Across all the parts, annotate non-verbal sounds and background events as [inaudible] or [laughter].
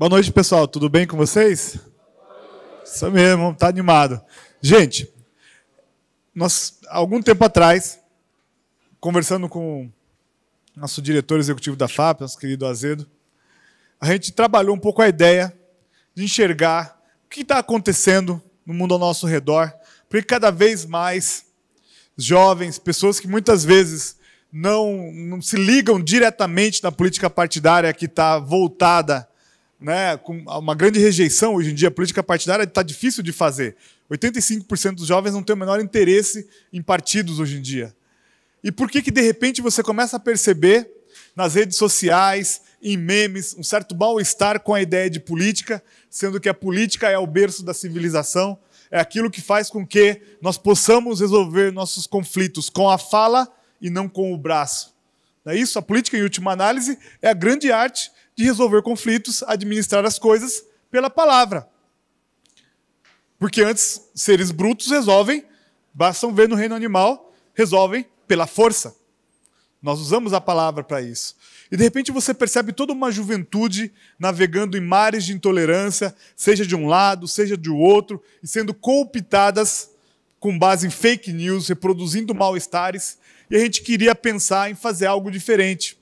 Boa noite, pessoal. Tudo bem com vocês? Isso mesmo, tá animado. Gente, nós algum tempo atrás, conversando com nosso diretor executivo da FAP, nosso querido Azedo, a gente trabalhou um pouco a ideia de enxergar o que está acontecendo no mundo ao nosso redor, porque cada vez mais jovens, pessoas que muitas vezes não, não se ligam diretamente na política partidária que está voltada né, com uma grande rejeição hoje em dia, a política partidária está difícil de fazer. 85% dos jovens não têm o menor interesse em partidos hoje em dia. E por que, que de repente você começa a perceber nas redes sociais, em memes, um certo mal-estar com a ideia de política, sendo que a política é o berço da civilização, é aquilo que faz com que nós possamos resolver nossos conflitos com a fala e não com o braço. Não é isso? A política, em última análise, é a grande arte de resolver conflitos, administrar as coisas pela palavra. Porque antes, seres brutos resolvem, bastam ver no reino animal, resolvem pela força. Nós usamos a palavra para isso. E de repente você percebe toda uma juventude navegando em mares de intolerância, seja de um lado, seja do outro, e sendo cooptadas com base em fake news, reproduzindo mal-estares, e a gente queria pensar em fazer algo diferente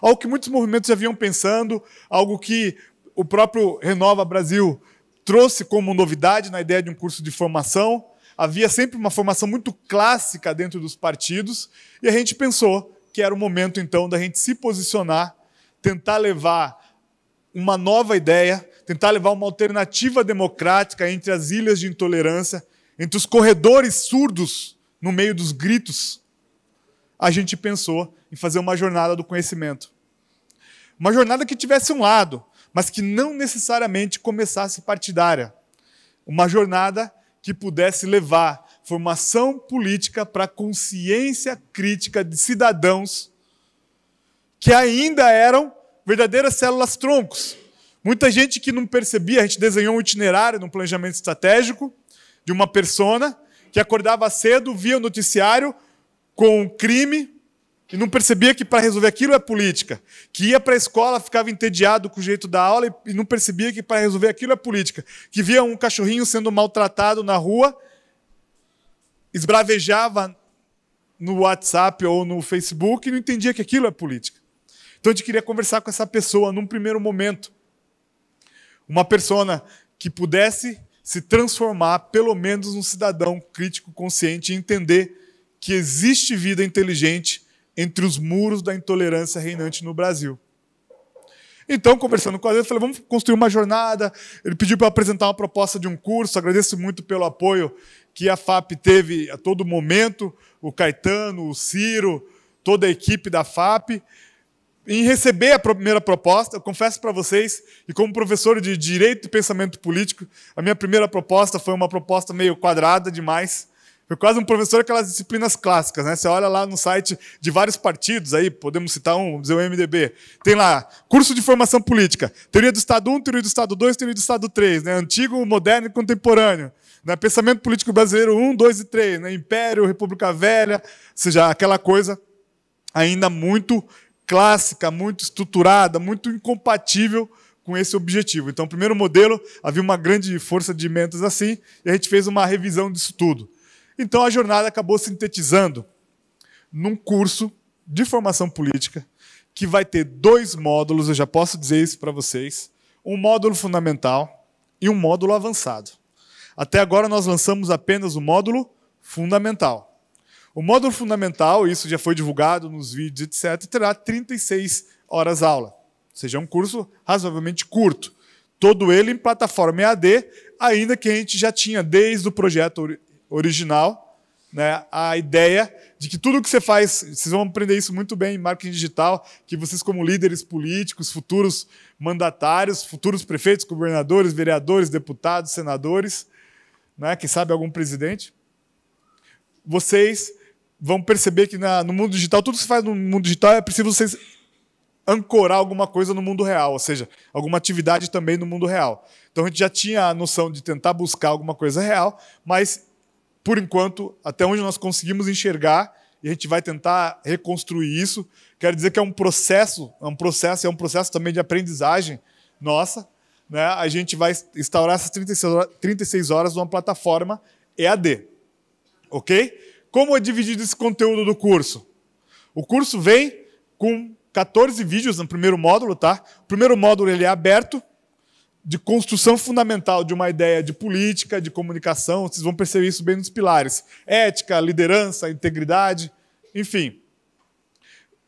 algo que muitos movimentos já vinham pensando, algo que o próprio Renova Brasil trouxe como novidade na ideia de um curso de formação. Havia sempre uma formação muito clássica dentro dos partidos e a gente pensou que era o momento então da gente se posicionar, tentar levar uma nova ideia, tentar levar uma alternativa democrática entre as ilhas de intolerância, entre os corredores surdos no meio dos gritos. A gente pensou em fazer uma jornada do conhecimento. Uma jornada que tivesse um lado, mas que não necessariamente começasse partidária. Uma jornada que pudesse levar formação política para consciência crítica de cidadãos que ainda eram verdadeiras células troncos. Muita gente que não percebia, a gente desenhou um itinerário, um planejamento estratégico de uma persona que acordava cedo, via o noticiário com um crime, que não percebia que para resolver aquilo é política, que ia para a escola, ficava entediado com o jeito da aula e não percebia que para resolver aquilo é política, que via um cachorrinho sendo maltratado na rua, esbravejava no WhatsApp ou no Facebook e não entendia que aquilo é política. Então a gente queria conversar com essa pessoa num primeiro momento. Uma persona que pudesse se transformar, pelo menos, num cidadão crítico, consciente e entender que existe vida inteligente entre os muros da intolerância reinante no Brasil. Então, conversando com ele, eu falei, vamos construir uma jornada. Ele pediu para eu apresentar uma proposta de um curso. Agradeço muito pelo apoio que a FAP teve a todo momento, o Caetano, o Ciro, toda a equipe da FAP. Em receber a primeira proposta, eu confesso para vocês, e como professor de Direito e Pensamento Político, a minha primeira proposta foi uma proposta meio quadrada demais. Foi quase um professor aquelas disciplinas clássicas, né? Você olha lá no site de vários partidos, aí podemos citar um, vamos dizer o MDB. Tem lá, curso de formação política, teoria do Estado 1, teoria do Estado 2, teoria do Estado 3, né? Antigo, moderno e contemporâneo. Né? Pensamento político brasileiro 1, 2 e 3, né? Império, República Velha, ou seja, aquela coisa ainda muito clássica, muito estruturada, muito incompatível com esse objetivo. Então, o primeiro modelo havia uma grande força de mentas assim, e a gente fez uma revisão disso tudo. Então a jornada acabou sintetizando num curso de formação política que vai ter dois módulos, eu já posso dizer isso para vocês: um módulo fundamental e um módulo avançado. Até agora nós lançamos apenas o módulo fundamental. O módulo fundamental, isso já foi divulgado nos vídeos, etc., terá 36 horas aula. Ou seja, é um curso razoavelmente curto. Todo ele em plataforma EAD, ainda que a gente já tinha desde o projeto original, né, a ideia de que tudo que você faz, vocês vão aprender isso muito bem em marketing digital, que vocês como líderes políticos, futuros mandatários, futuros prefeitos, governadores, vereadores, deputados, senadores, né, quem sabe algum presidente, vocês vão perceber que na, no mundo digital, tudo que você faz no mundo digital é preciso vocês ancorar alguma coisa no mundo real, ou seja, alguma atividade também no mundo real. Então a gente já tinha a noção de tentar buscar alguma coisa real, mas por enquanto, até onde nós conseguimos enxergar, e a gente vai tentar reconstruir isso. Quero dizer que é um processo, é um processo, é um processo também de aprendizagem nossa. Né? A gente vai instaurar essas 36 horas, 36 horas numa plataforma EAD. Ok? Como é dividido esse conteúdo do curso? O curso vem com 14 vídeos no primeiro módulo, tá? O primeiro módulo ele é aberto, de construção fundamental de uma ideia de política, de comunicação, vocês vão perceber isso bem nos pilares: ética, liderança, integridade, enfim.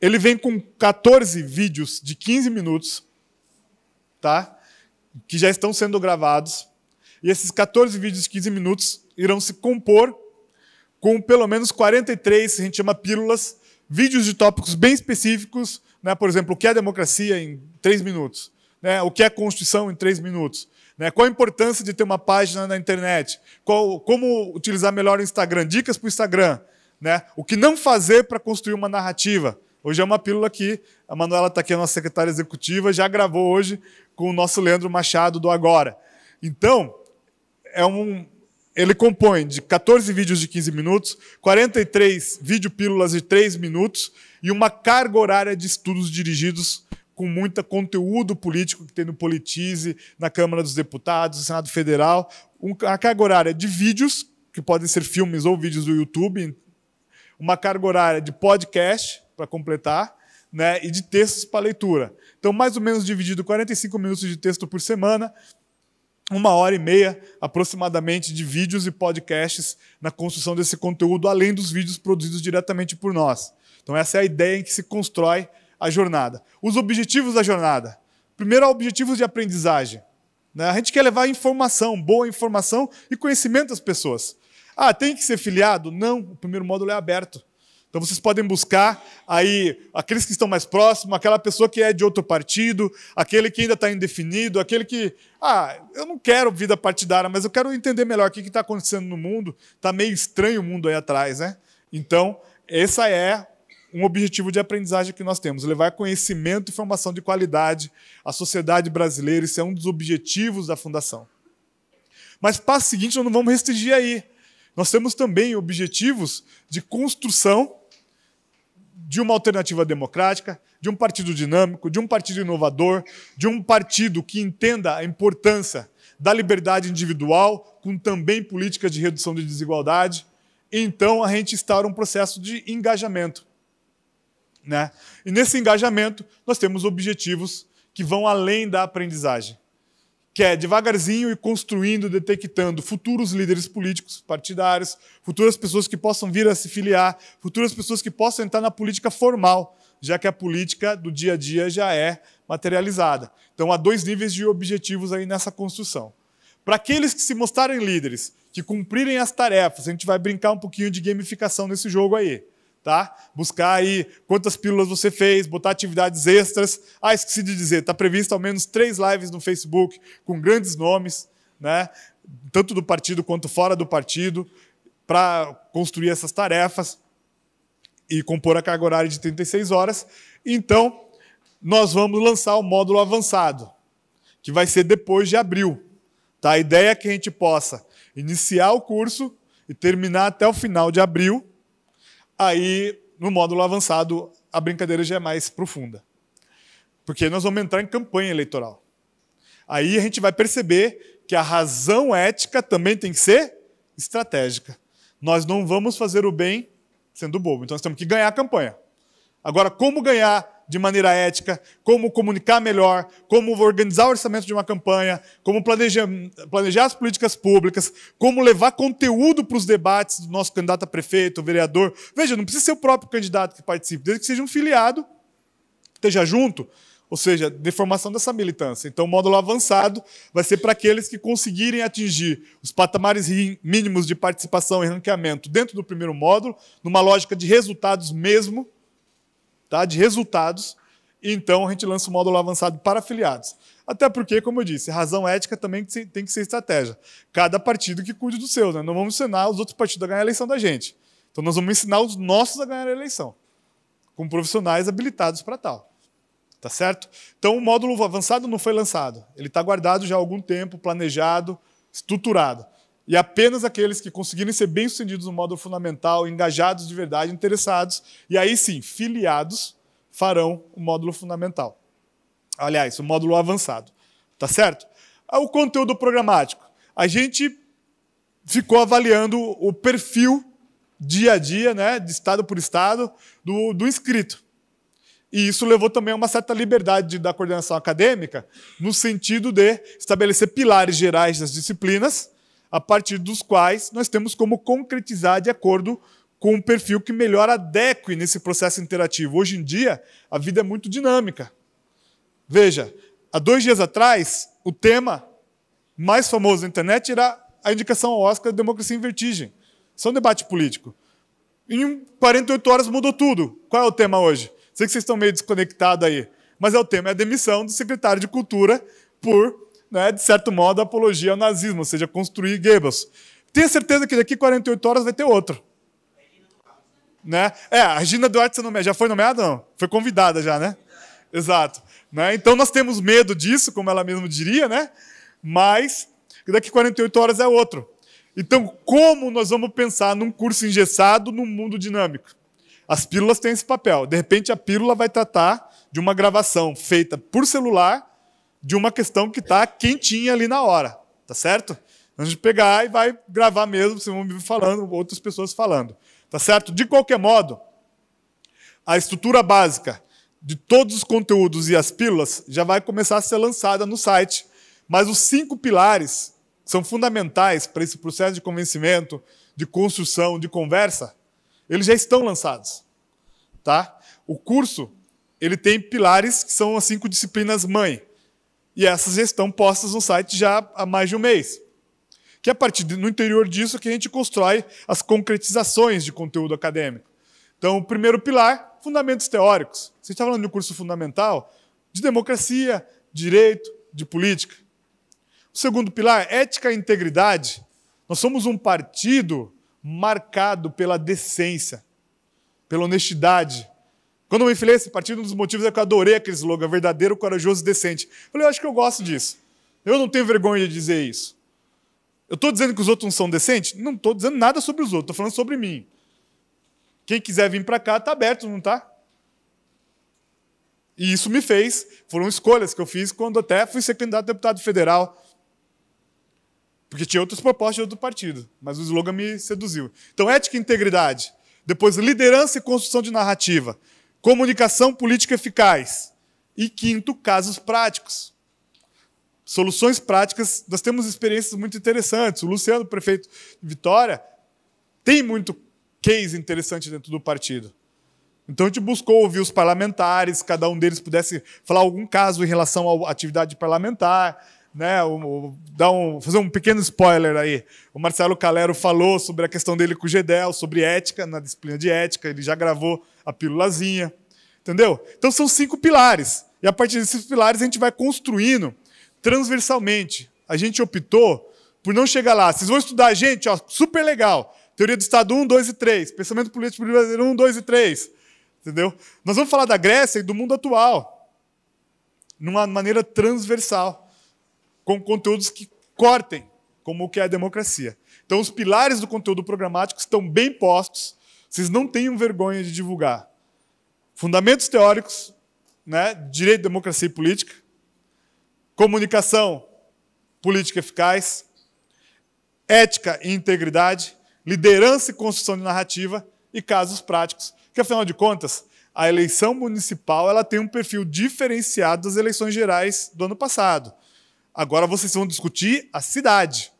Ele vem com 14 vídeos de 15 minutos, tá? Que já estão sendo gravados. E esses 14 vídeos de 15 minutos irão se compor com pelo menos 43, a gente chama pílulas, vídeos de tópicos bem específicos, né? por exemplo, o que é democracia em 3 minutos né, o que é Constituição em três minutos. Né, qual a importância de ter uma página na internet? Qual, como utilizar melhor o Instagram? Dicas para o Instagram. Né, o que não fazer para construir uma narrativa? Hoje é uma pílula que a Manuela está aqui, a nossa secretária executiva, já gravou hoje com o nosso Leandro Machado do Agora. Então, é um, ele compõe de 14 vídeos de 15 minutos, 43 vídeo pílulas de 3 minutos e uma carga horária de estudos dirigidos com muito conteúdo político que tem no Politize, na Câmara dos Deputados, no Senado Federal. uma carga horária de vídeos, que podem ser filmes ou vídeos do YouTube. Uma carga horária de podcast, para completar, né? e de textos para leitura. Então, mais ou menos dividido 45 minutos de texto por semana, uma hora e meia aproximadamente de vídeos e podcasts na construção desse conteúdo, além dos vídeos produzidos diretamente por nós. Então, essa é a ideia em que se constrói a jornada. Os objetivos da jornada. Primeiro, objetivos de aprendizagem. Né? A gente quer levar informação, boa informação e conhecimento às pessoas. Ah, tem que ser filiado? Não, o primeiro módulo é aberto. Então vocês podem buscar aí aqueles que estão mais próximos, aquela pessoa que é de outro partido, aquele que ainda está indefinido, aquele que. Ah, eu não quero vida partidária, mas eu quero entender melhor o que está acontecendo no mundo. Está meio estranho o mundo aí atrás, né? Então, essa é um objetivo de aprendizagem que nós temos: levar conhecimento e formação de qualidade à sociedade brasileira. Isso é um dos objetivos da Fundação. Mas, passo seguinte, nós não vamos restringir aí. Nós temos também objetivos de construção de uma alternativa democrática, de um partido dinâmico, de um partido inovador, de um partido que entenda a importância da liberdade individual, com também políticas de redução de desigualdade. Então, a gente instaura um processo de engajamento né? E nesse engajamento, nós temos objetivos que vão além da aprendizagem, que é devagarzinho e construindo, detectando futuros líderes políticos, partidários, futuras pessoas que possam vir a se filiar, futuras pessoas que possam entrar na política formal, já que a política do dia a dia já é materializada. Então há dois níveis de objetivos aí nessa construção. Para aqueles que se mostrarem líderes, que cumprirem as tarefas, a gente vai brincar um pouquinho de gamificação nesse jogo aí tá? Buscar aí quantas pílulas você fez, botar atividades extras. Ah, esqueci de dizer, está previsto ao menos três lives no Facebook com grandes nomes, né? Tanto do partido quanto fora do partido, para construir essas tarefas e compor a carga horária de 36 horas. Então, nós vamos lançar o módulo avançado, que vai ser depois de abril. Tá? A ideia é que a gente possa iniciar o curso e terminar até o final de abril, Aí, no módulo avançado, a brincadeira já é mais profunda. Porque nós vamos entrar em campanha eleitoral. Aí a gente vai perceber que a razão ética também tem que ser estratégica. Nós não vamos fazer o bem sendo bobo. Então nós temos que ganhar a campanha. Agora, como ganhar de maneira ética, como comunicar melhor, como organizar o orçamento de uma campanha, como planejar, planejar as políticas públicas, como levar conteúdo para os debates do nosso candidato a prefeito, vereador. Veja, não precisa ser o próprio candidato que participe, desde que seja um filiado, esteja junto, ou seja, de formação dessa militância. Então, o módulo avançado vai ser para aqueles que conseguirem atingir os patamares mínimos de participação e ranqueamento dentro do primeiro módulo, numa lógica de resultados mesmo, tá? de resultados, e então a gente lança o módulo avançado para afiliados. Até porque, como eu disse, razão ética também tem que ser estratégia. Cada partido que cuide do seu, né? Não vamos ensinar os outros partidos a ganhar a eleição da gente. Então nós vamos ensinar os nossos a ganhar a eleição, com profissionais habilitados para tal. Tá certo? Então o módulo avançado não foi lançado. Ele está guardado já há algum tempo, planejado, estruturado. E apenas aqueles que conseguirem ser bem-sucedidos no modo fundamental, engajados de verdade, interessados, e aí sim, filiados, farão o módulo fundamental. Aliás, o módulo avançado. Tá certo? Ah, o conteúdo programático. A gente ficou avaliando o perfil dia a dia, né, de estado por estado, do, do inscrito. E isso levou também a uma certa liberdade da coordenação acadêmica, no sentido de estabelecer pilares gerais das disciplinas a partir dos quais nós temos como concretizar de acordo com um perfil que melhor adeque nesse processo interativo. Hoje em dia, a vida é muito dinâmica. Veja, há dois dias atrás, o tema mais famoso da internet era a indicação ao Oscar Democracia em Vertigem. Isso é um debate político. Em 48 horas mudou tudo. Qual é o tema hoje? Sei que vocês estão meio desconectados aí, mas é o tema, é a demissão do secretário de Cultura por né, de certo modo, a apologia ao nazismo, ou seja, construir Goebbels. Tenho certeza que daqui 48 horas vai ter outro. Né? É, a Regina Duarte já foi nomeada? Não? Foi convidada já, né? Exato. Né? Então nós temos medo disso, como ela mesma diria, né? mas daqui 48 horas é outro. Então, como nós vamos pensar num curso engessado num mundo dinâmico? As pílulas têm esse papel. De repente, a pílula vai tratar de uma gravação feita por celular de uma questão que está quentinha ali na hora, tá certo? A gente pegar e vai gravar mesmo, vocês vão me falando, outras pessoas falando, tá certo? De qualquer modo, a estrutura básica de todos os conteúdos e as pílulas já vai começar a ser lançada no site, mas os cinco pilares são fundamentais para esse processo de convencimento, de construção, de conversa, eles já estão lançados, tá? O curso, ele tem pilares que são as cinco disciplinas mãe, e essas estão postas no site já há mais de um mês. Que é a partir do interior disso que a gente constrói as concretizações de conteúdo acadêmico. Então, o primeiro pilar, fundamentos teóricos. Você está falando de um curso fundamental de democracia, direito, de política. O segundo pilar, ética e integridade. Nós somos um partido marcado pela decência, pela honestidade, quando eu me filiei esse partido, um dos motivos é que eu adorei aquele slogan, verdadeiro, corajoso e decente. Eu falei, eu acho que eu gosto disso. Eu não tenho vergonha de dizer isso. Eu estou dizendo que os outros não são decentes? Não estou dizendo nada sobre os outros, estou falando sobre mim. Quem quiser vir para cá, está aberto, não está? E isso me fez, foram escolhas que eu fiz quando até fui ser candidato a deputado federal. Porque tinha outras propostas de outro partido, mas o slogan me seduziu. Então, ética e integridade. Depois, liderança e construção de narrativa. Comunicação política eficaz. E quinto, casos práticos. Soluções práticas, nós temos experiências muito interessantes. O Luciano, prefeito de Vitória, tem muito case interessante dentro do partido. Então a gente buscou ouvir os parlamentares, cada um deles pudesse falar algum caso em relação à atividade parlamentar, né? O, o, um, fazer um pequeno spoiler aí. O Marcelo Calero falou sobre a questão dele com o Gedel, sobre ética, na disciplina de ética, ele já gravou a pílulazinha, entendeu? Então são cinco pilares. E a partir desses pilares a gente vai construindo transversalmente. A gente optou por não chegar lá. Vocês vão estudar, a gente, ó, super legal. Teoria do Estado 1, 2 e 3. Pensamento político brasileiro 1, 2 e 3. Entendeu? Nós vamos falar da Grécia e do mundo atual. Numa maneira transversal. Com conteúdos que cortem, como o que é a democracia. Então, os pilares do conteúdo programático estão bem postos vocês não tenham vergonha de divulgar. Fundamentos teóricos, né? direito, democracia e política, comunicação, política eficaz, ética e integridade, liderança e construção de narrativa e casos práticos. Que afinal de contas, a eleição municipal ela tem um perfil diferenciado das eleições gerais do ano passado. Agora vocês vão discutir a cidade.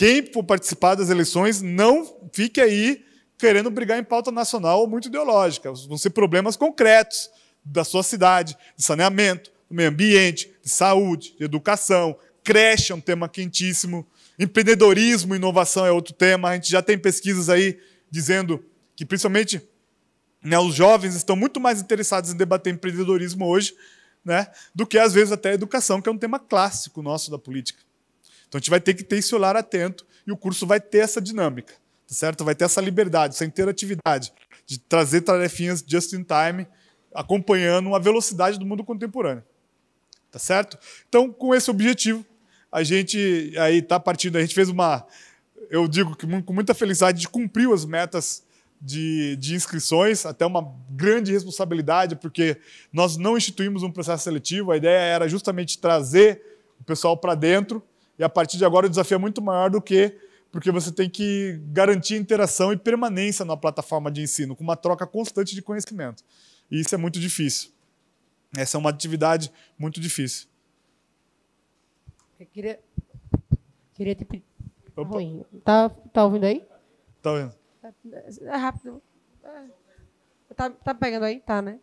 Quem for participar das eleições, não fique aí querendo brigar em pauta nacional ou muito ideológica. Vão ser problemas concretos da sua cidade, de saneamento, do meio ambiente, de saúde, de educação. Creche é um tema quentíssimo. Empreendedorismo, inovação é outro tema. A gente já tem pesquisas aí dizendo que, principalmente, né, os jovens estão muito mais interessados em debater empreendedorismo hoje né, do que, às vezes, até a educação, que é um tema clássico nosso da política. Então a gente vai ter que ter esse olhar atento e o curso vai ter essa dinâmica, tá certo? Vai ter essa liberdade, essa interatividade de trazer tarefinhas just in time, acompanhando a velocidade do mundo contemporâneo. Tá certo? Então, com esse objetivo, a gente aí está partindo, a gente fez uma, eu digo que com muita felicidade, de cumpriu as metas de, de, inscrições, até uma grande responsabilidade, porque nós não instituímos um processo seletivo, a ideia era justamente trazer o pessoal para dentro e a partir de agora o desafio é muito maior do que porque você tem que garantir interação e permanência na plataforma de ensino, com uma troca constante de conhecimento. E isso é muito difícil. Essa é uma atividade muito difícil. Eu queria, queria te pedir. Tá, tá, tá ouvindo aí? Tá ouvindo. É rápido. É. Tá, tá pegando aí? Tá, né?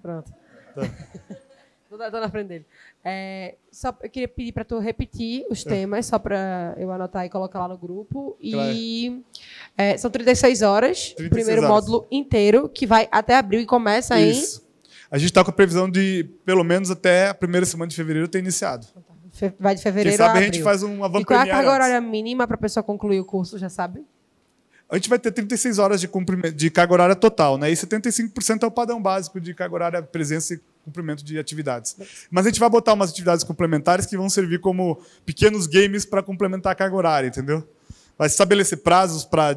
Pronto. Tá. [laughs] Estou na frente dele. É, só, eu queria pedir para tu repetir os ah. temas, só para eu anotar e colocar lá no grupo. Claro. é, são 36 horas, 36 o primeiro horas. módulo inteiro, que vai até abril e começa Isso. em... A gente está com a previsão de, pelo menos até a primeira semana de fevereiro, ter iniciado. Vai de fevereiro Quem sabe a abril. a gente faz um van E qual é a carga horária mínima para a pessoa concluir o curso, já sabe? A gente vai ter 36 horas de, de carga horária total, né? E 75% é o padrão básico de carga horária presença e cumprimento de atividades. Mas a gente vai botar umas atividades complementares que vão servir como pequenos games para complementar a carga horária, entendeu? Vai estabelecer prazos para,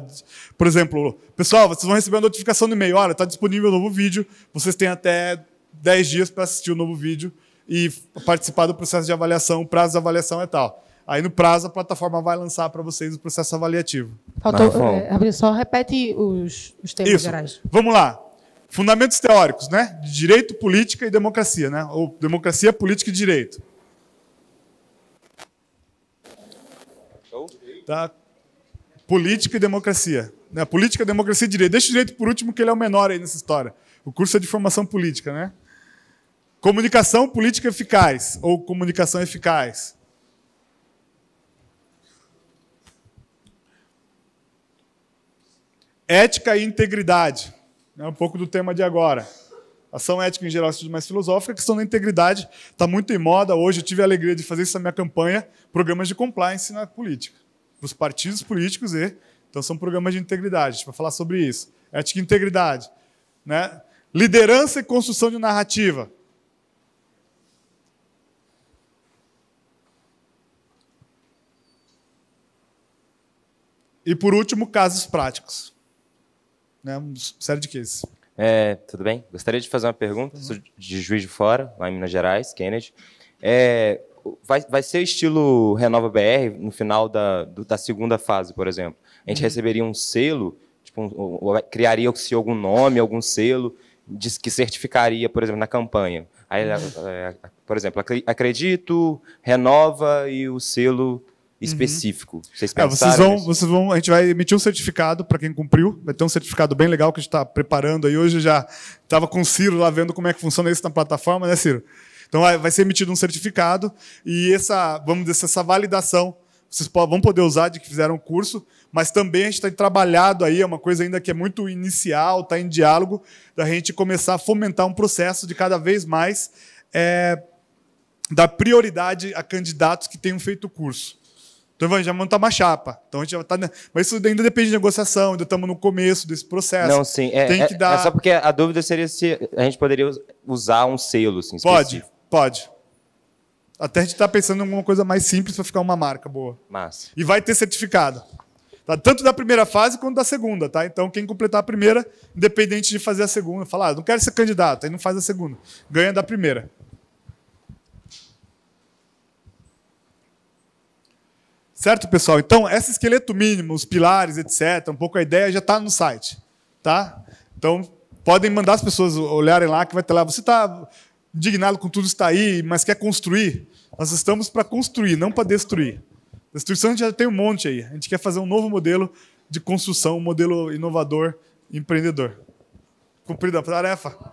por exemplo, pessoal, vocês vão receber uma notificação no e-mail, olha, está disponível um novo vídeo, vocês têm até 10 dias para assistir o um novo vídeo e participar do processo de avaliação, o prazo de avaliação é tal. Aí no prazo a plataforma vai lançar para vocês o processo avaliativo. Faltou, tá, é, só repete os, os termos Isso. gerais. Vamos lá fundamentos teóricos, né? De direito, política e democracia, né? Ou democracia, política e direito. Então? Tá? Política e democracia. Né? Política, democracia e direito. Deixa o direito por último, que ele é o menor aí nessa história. O curso é de formação política, né? Comunicação política eficaz ou comunicação eficaz. Ética e integridade. É um pouco do tema de agora. Ação ética em geral, estudo mais filosófica, questão da integridade, está muito em moda. Hoje eu tive a alegria de fazer isso na minha campanha, programas de compliance na política, para os partidos políticos e. Então são programas de integridade, a gente vai falar sobre isso. Ética e integridade. Né? Liderança e construção de narrativa. E por último, casos práticos né, uma série de cases. É, tudo bem? Gostaria de fazer uma pergunta. Sou de Juiz de Fora, lá em Minas Gerais, Kennedy. É, vai, vai ser estilo Renova BR no final da, do, da segunda fase, por exemplo. A gente uhum. receberia um selo, tipo, um, criaria-se algum nome, algum selo diz que certificaria, por exemplo, na campanha. Aí, uhum. é, é, por exemplo, acredito, renova e o selo Uhum. específico. Uhum. Vocês, é, vocês vão, nisso? vocês vão, a gente vai emitir um certificado para quem cumpriu. Vai ter um certificado bem legal que a gente está preparando aí. Hoje já estava com o Ciro lá vendo como é que funciona isso na plataforma, né, Ciro? Então vai ser emitido um certificado e essa, vamos dizer, essa validação vocês vão poder usar de que fizeram o curso, mas também a gente está trabalhado aí, é uma coisa ainda que é muito inicial, está em diálogo, da gente começar a fomentar um processo de cada vez mais é, dar prioridade a candidatos que tenham feito o curso. Então vai já montar uma chapa. Então a gente já tá, mas isso ainda depende de negociação, ainda estamos no começo desse processo. Não, sim, é, Tem é, que dar... é só porque a dúvida seria se a gente poderia usar um selo assim, específico. Pode, pode. Até a gente está pensando em alguma coisa mais simples para ficar uma marca boa. Massa. E vai ter certificado. Tá? Tanto da primeira fase quanto da segunda, tá? Então, quem completar a primeira, independente de fazer a segunda, falar, ah, não quero ser candidato, aí não faz a segunda. Ganha da primeira. Certo, pessoal? Então, esse esqueleto mínimo, os pilares, etc., um pouco a ideia já está no site. Tá? Então, podem mandar as pessoas olharem lá, que vai ter lá. Você está indignado com tudo que está aí, mas quer construir? Nós estamos para construir, não para destruir. Destruição já tem um monte aí. A gente quer fazer um novo modelo de construção, um modelo inovador, empreendedor. Cumprida a tarefa.